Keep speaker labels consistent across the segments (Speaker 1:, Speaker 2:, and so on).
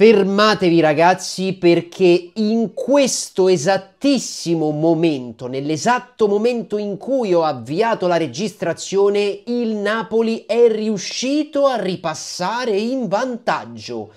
Speaker 1: Fermatevi ragazzi perché in questo esattissimo momento, nell'esatto momento in cui ho avviato la registrazione, il Napoli è riuscito a ripassare in vantaggio.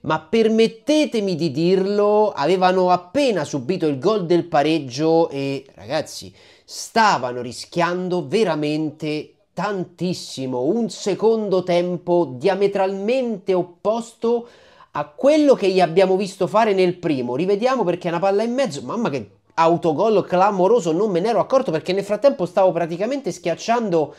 Speaker 1: Ma permettetemi di dirlo, avevano appena subito il gol del pareggio e ragazzi stavano rischiando veramente tantissimo, un secondo tempo diametralmente opposto a a quello che gli abbiamo visto fare nel primo. Rivediamo perché è una palla in mezzo. Mamma che autogol clamoroso, non me ne ero accorto perché nel frattempo stavo praticamente schiacciando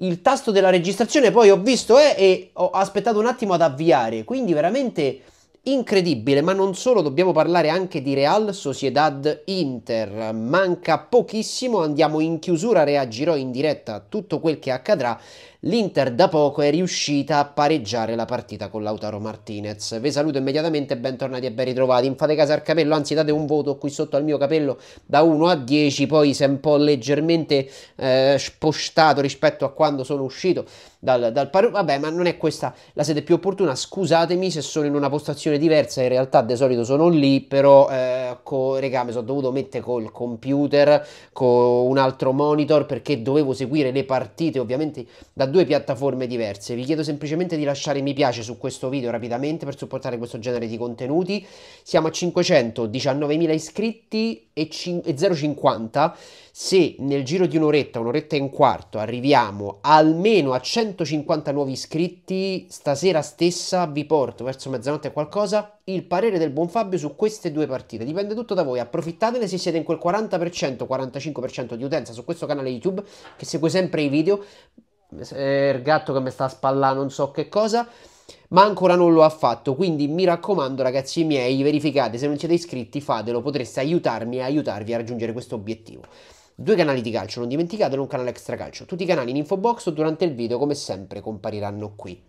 Speaker 1: il tasto della registrazione, poi ho visto eh, e ho aspettato un attimo ad avviare. Quindi veramente incredibile, ma non solo, dobbiamo parlare anche di Real Sociedad Inter. Manca pochissimo, andiamo in chiusura, reagirò in diretta a tutto quel che accadrà. L'Inter da poco è riuscita a pareggiare la partita con Lautaro Martinez. Vi saluto immediatamente, bentornati e ben ritrovati. Infate casa al capello, anzi date un voto qui sotto al mio capello da 1 a 10, poi si è un po' leggermente eh, spostato rispetto a quando sono uscito dal, dal par... Vabbè, ma non è questa la sede più opportuna. Scusatemi se sono in una postazione diversa, in realtà di solito sono lì, però eh, co... regà, mi sono dovuto mettere col computer, con un altro monitor perché dovevo seguire le partite ovviamente da due piattaforme diverse. Vi chiedo semplicemente di lasciare mi piace su questo video rapidamente per supportare questo genere di contenuti. Siamo a 519.000 iscritti e, 0,50. Se nel giro di un'oretta, un'oretta e un quarto arriviamo almeno a 150 nuovi iscritti, stasera stessa vi porto verso mezzanotte qualcosa il parere del buon Fabio su queste due partite. Dipende tutto da voi, approfittatene se siete in quel 40%, 45% di utenza su questo canale YouTube che segue sempre i video il gatto che mi sta a spallare non so che cosa ma ancora non lo ha fatto quindi mi raccomando ragazzi miei verificate se non siete iscritti fatelo potreste aiutarmi e aiutarvi a raggiungere questo obiettivo due canali di calcio non dimenticatelo un canale extra calcio tutti i canali in info box o durante il video come sempre compariranno qui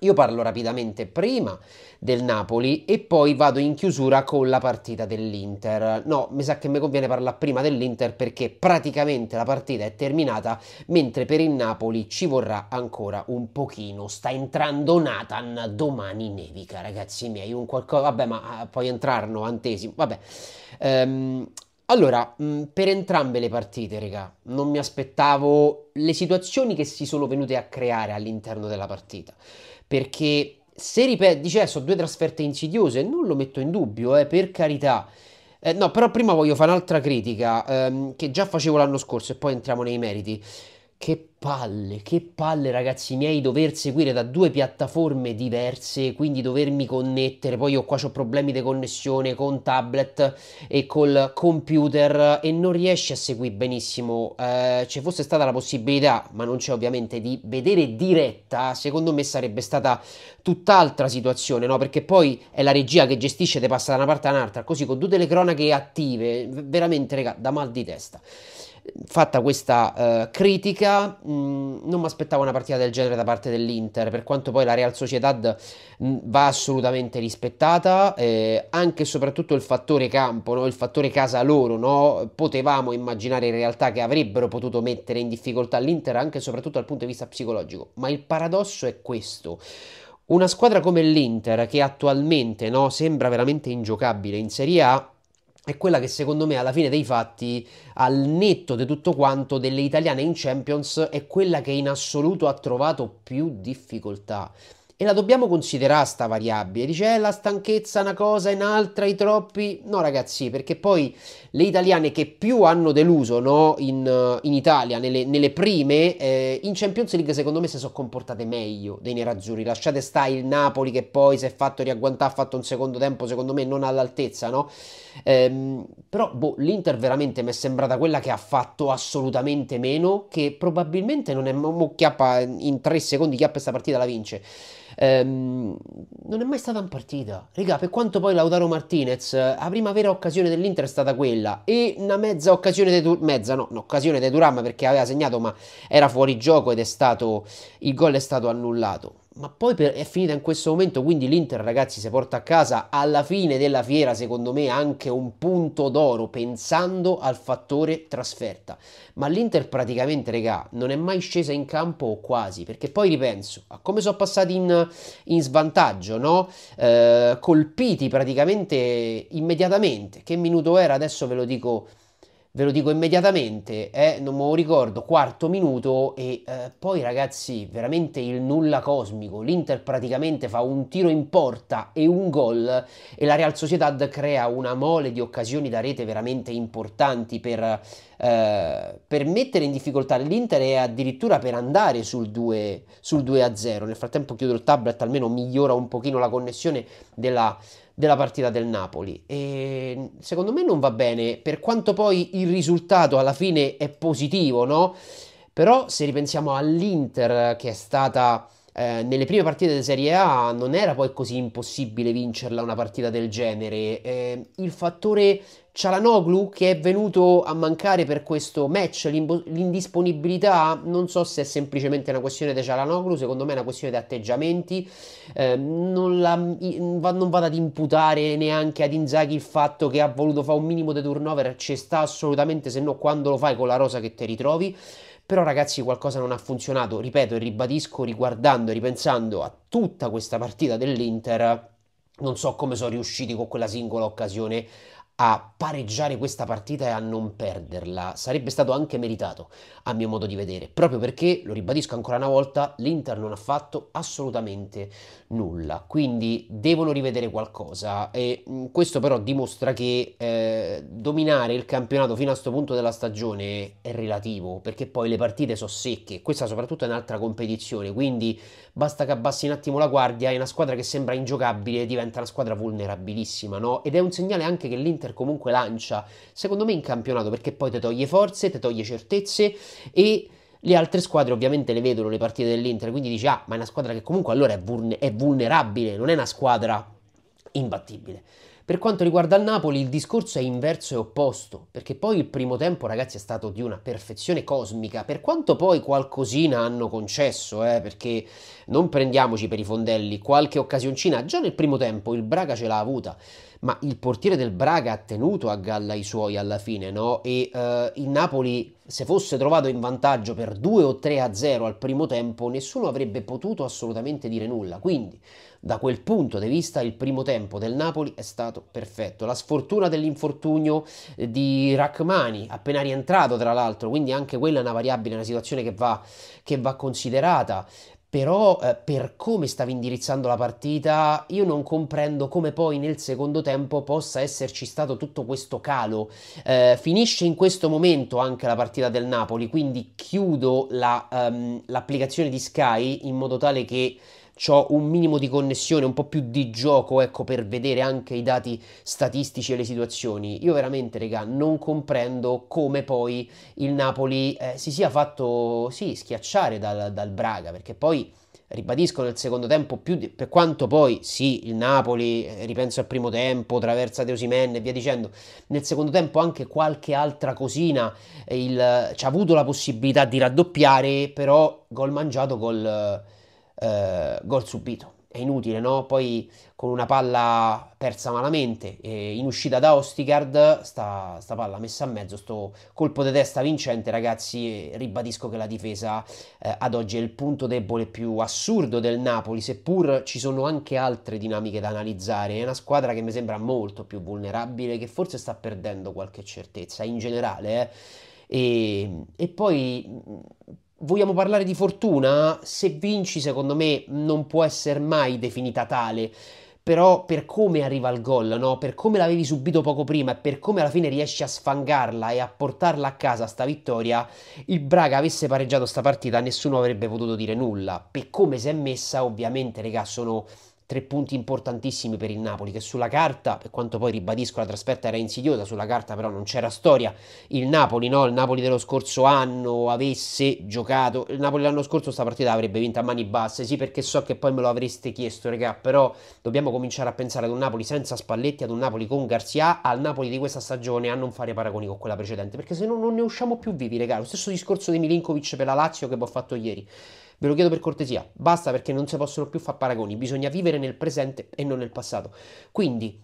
Speaker 1: io parlo rapidamente prima del Napoli e poi vado in chiusura con la partita dell'Inter. No, mi sa che mi conviene parlare prima dell'Inter perché praticamente la partita è terminata, mentre per il Napoli ci vorrà ancora un pochino. Sta entrando Nathan, domani nevica, ragazzi miei, un qualcosa... Vabbè, ma eh, puoi entrarno, antesimo, vabbè. Ehm, allora, mm, per entrambe le partite, raga, non mi aspettavo le situazioni che si sono venute a creare all'interno della partita. Perché se ripeto, dice, eh, sono due trasferte insidiose, non lo metto in dubbio, eh, per carità. Eh, no, però prima voglio fare un'altra critica ehm, che già facevo l'anno scorso e poi entriamo nei meriti. Che palle, che palle ragazzi miei dover seguire da due piattaforme diverse, quindi dovermi connettere, poi io qua ho problemi di connessione con tablet e col computer e non riesci a seguire benissimo. Eh, ci fosse stata la possibilità, ma non c'è ovviamente, di vedere diretta, secondo me sarebbe stata tutt'altra situazione, no? Perché poi è la regia che gestisce, te passa da una parte all'altra, così con tutte le cronache attive, veramente raga, da mal di testa fatta questa uh, critica, mh, mm, non mi aspettavo una partita del genere da parte dell'Inter, per quanto poi la Real Sociedad mh, mm, va assolutamente rispettata, eh, anche e soprattutto il fattore campo, no? il fattore casa loro, no? potevamo immaginare in realtà che avrebbero potuto mettere in difficoltà l'Inter anche e soprattutto dal punto di vista psicologico, ma il paradosso è questo. Una squadra come l'Inter, che attualmente no, sembra veramente ingiocabile in Serie A, è quella che secondo me alla fine dei fatti, al netto di tutto quanto, delle italiane in Champions, è quella che in assoluto ha trovato più difficoltà e la dobbiamo considerare sta variabile. Dice, eh, la stanchezza è una cosa, è un'altra, i troppi... No ragazzi, perché poi le italiane che più hanno deluso no, in, in, Italia, nelle, nelle prime, eh, in Champions League secondo me si sono comportate meglio dei nerazzurri. Lasciate stare il Napoli che poi si è fatto riagguantare, ha fatto un secondo tempo secondo me non all'altezza, no? Ehm, però boh, l'Inter veramente mi è sembrata quella che ha fatto assolutamente meno, che probabilmente non è... Mo, mo chiappa, in tre secondi chiappa questa partita la vince ehm, non è mai stata in partita. Raga, per quanto poi Lautaro Martinez, eh, la prima vera occasione dell'Inter è stata quella e una mezza occasione di Dur- mezza, no, un'occasione di Duram perché aveva segnato ma era fuori gioco ed è stato il gol è stato annullato ma poi per, è finita in questo momento, quindi l'Inter ragazzi si porta a casa alla fine della fiera secondo me anche un punto d'oro pensando al fattore trasferta, ma l'Inter praticamente regà non è mai scesa in campo o quasi, perché poi ripenso a come sono passati in, in svantaggio, no? eh, colpiti praticamente immediatamente, che minuto era adesso ve lo dico ve lo dico immediatamente, eh, non me lo ricordo, quarto minuto e eh, poi ragazzi, veramente il nulla cosmico, l'Inter praticamente fa un tiro in porta e un gol e la Real Sociedad crea una mole di occasioni da rete veramente importanti per, eh, per mettere in difficoltà l'Inter e addirittura per andare sul 2, sul 2 a 0. Nel frattempo chiudo il tablet, almeno migliora un pochino la connessione della della partita del Napoli. E secondo me non va bene, per quanto poi il risultato alla fine è positivo, no? Però se ripensiamo all'Inter che è stata eh, nelle prime partite di Serie A non era poi così impossibile vincerla una partita del genere. Eh, il fattore Cialanoglu che è venuto a mancare per questo match, l'indisponibilità, non so se è semplicemente una questione di Cialanoglu, secondo me è una questione di atteggiamenti, eh, non, la, non, vado ad imputare neanche ad Inzaghi il fatto che ha voluto fare un minimo di turnover, ci sta assolutamente, se no quando lo fai con la rosa che ti ritrovi. Però ragazzi qualcosa non ha funzionato, ripeto e ribadisco riguardando e ripensando a tutta questa partita dell'Inter, non so come sono riusciti con quella singola occasione a pareggiare questa partita e a non perderla sarebbe stato anche meritato, a mio modo di vedere, proprio perché, lo ribadisco ancora una volta, l'Inter non ha fatto assolutamente nulla, quindi devono rivedere qualcosa e mm, questo però dimostra che eh, dominare il campionato fino a questo punto della stagione è relativo, perché poi le partite sono secche, questa soprattutto è un'altra competizione, quindi basta che abbassi un attimo la guardia e una squadra che sembra ingiocabile diventa una squadra vulnerabilissima, no? Ed è un segnale anche che l'Inter l'Inter comunque lancia, secondo me in campionato, perché poi ti toglie forze, ti toglie certezze e le altre squadre ovviamente le vedono le partite dell'Inter, quindi dici ah, ma è una squadra che comunque allora è, vulne- è vulnerabile, non è una squadra imbattibile. Per quanto riguarda il Napoli, il discorso è inverso e opposto, perché poi il primo tempo, ragazzi, è stato di una perfezione cosmica, per quanto poi qualcosina hanno concesso, eh, perché non prendiamoci per i fondelli, qualche occasioncina, già nel primo tempo il Braga ce l'ha avuta ma il portiere del Braga ha tenuto a galla i suoi alla fine, no? E eh, il Napoli, se fosse trovato in vantaggio per 2 o 3 a 0 al primo tempo, nessuno avrebbe potuto assolutamente dire nulla. Quindi, da quel punto di vista, il primo tempo del Napoli è stato perfetto. La sfortuna dell'infortunio eh, di Rachmani, appena rientrato tra l'altro, quindi anche quella è una variabile, una situazione che va, che va considerata però eh, per come stavi indirizzando la partita io non comprendo come poi nel secondo tempo possa esserci stato tutto questo calo. Eh, finisce in questo momento anche la partita del Napoli, quindi chiudo la, um, l'applicazione di Sky in modo tale che ho un minimo di connessione, un po' più di gioco, ecco, per vedere anche i dati statistici e le situazioni. Io veramente, regà, non comprendo come poi il Napoli eh, si sia fatto, sì, schiacciare dal, dal Braga, perché poi ribadisco nel secondo tempo più di, per quanto poi sì il Napoli eh, ripenso al primo tempo traversa Deusimen e via dicendo nel secondo tempo anche qualche altra cosina eh, ci ha avuto la possibilità di raddoppiare però gol mangiato gol eh, eh, gol subito. È inutile, no? Poi con una palla persa malamente, eh, in uscita da Ostigard, sta, sta, palla messa a mezzo, sto colpo di testa vincente, ragazzi, ribadisco che la difesa eh, ad oggi è il punto debole più assurdo del Napoli, seppur ci sono anche altre dinamiche da analizzare. È una squadra che mi sembra molto più vulnerabile, che forse sta perdendo qualche certezza in generale, eh. E, e, poi Vogliamo parlare di fortuna? Se vinci, secondo me, non può essere mai definita tale. Però per come arriva il gol, no? per come l'avevi subito poco prima e per come alla fine riesci a sfangarla e a portarla a casa sta vittoria, il Braga avesse pareggiato sta partita nessuno avrebbe potuto dire nulla. Per come si è messa, ovviamente, regà, sono tre punti importantissimi per il Napoli, che sulla carta, per quanto poi ribadisco la trasferta era insidiosa, sulla carta però non c'era storia, il Napoli, no? il Napoli dello scorso anno avesse giocato, il Napoli l'anno scorso questa partita avrebbe vinta a mani basse, sì perché so che poi me lo avreste chiesto regà, però dobbiamo cominciare a pensare ad un Napoli senza Spalletti, ad un Napoli con Garzia, al Napoli di questa stagione a non fare paragoni con quella precedente, perché se no non ne usciamo più vivi regà, lo stesso discorso di Milinkovic per la Lazio che vi ho fatto ieri, ve lo chiedo per cortesia, basta perché non si possono più fare paragoni, bisogna vivere vivere nel presente e non nel passato. Quindi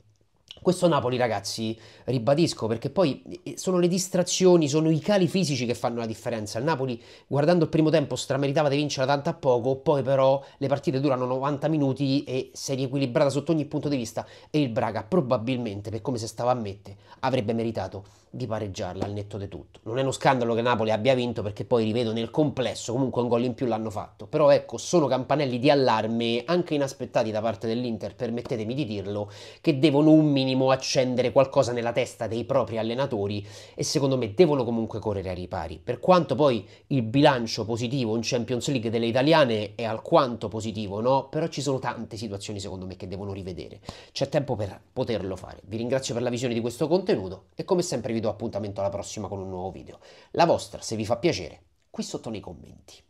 Speaker 1: questo Napoli, ragazzi, ribadisco, perché poi eh, sono le distrazioni, sono i cali fisici che fanno la differenza. Il Napoli, guardando il primo tempo, strameritava di vincere tanto a poco, poi però le partite durano 90 minuti e si è riequilibrata sotto ogni punto di vista e il Braga probabilmente, per come se stava a mette, avrebbe meritato di pareggiarla al netto di tutto. Non è uno scandalo che Napoli abbia vinto perché poi rivedo nel complesso comunque un gol in più l'hanno fatto, però ecco, sono campanelli di allarme anche inaspettati da parte dell'Inter, permettetemi di dirlo, che devono un minimo minimo accendere qualcosa nella testa dei propri allenatori e secondo me devono comunque correre ai ripari. Per quanto poi il bilancio positivo in Champions League delle italiane è alquanto positivo, no? Però ci sono tante situazioni secondo me che devono rivedere. C'è tempo per poterlo fare. Vi ringrazio per la visione di questo contenuto e come sempre vi do appuntamento alla prossima con un nuovo video. La vostra, se vi fa piacere, qui sotto nei commenti.